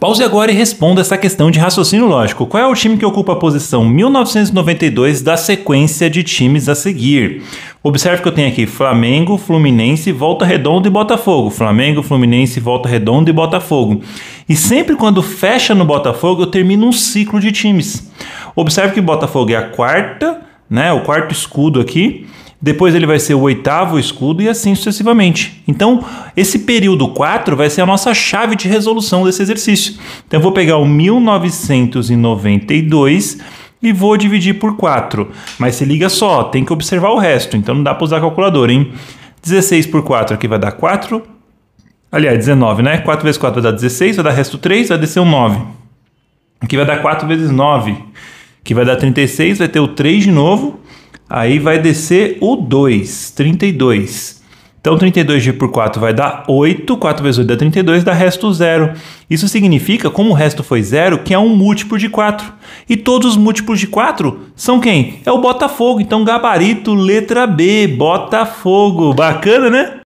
Pause agora e responda essa questão de raciocínio lógico. Qual é o time que ocupa a posição 1992 da sequência de times a seguir? Observe que eu tenho aqui Flamengo, Fluminense, Volta Redonda e Botafogo. Flamengo, Fluminense, Volta Redonda e Botafogo. E sempre quando fecha no Botafogo, eu termino um ciclo de times. Observe que Botafogo é a quarta, né, o quarto escudo aqui depois ele vai ser o oitavo escudo e assim sucessivamente. Então, esse período 4 vai ser a nossa chave de resolução desse exercício. Então, eu vou pegar o 1992 e vou dividir por 4. Mas se liga só, tem que observar o resto, então não dá para usar a calculadora, hein? 16 por 4 aqui vai dar 4. Aliás, 19, né? 4 vezes 4 vai dar 16, vai dar resto 3, vai descer um 9. Aqui vai dar 4 vezes 9, que vai dar 36, vai ter o 3 de novo. Aí vai descer o 2, 32. Então 32 dividido por 4 vai dar 8, 4 vezes 8 dá 32, dá resto 0. Isso significa, como o resto foi 0, que é um múltiplo de 4. E todos os múltiplos de 4 são quem? É o Botafogo. Então gabarito letra B, Botafogo. Bacana, né?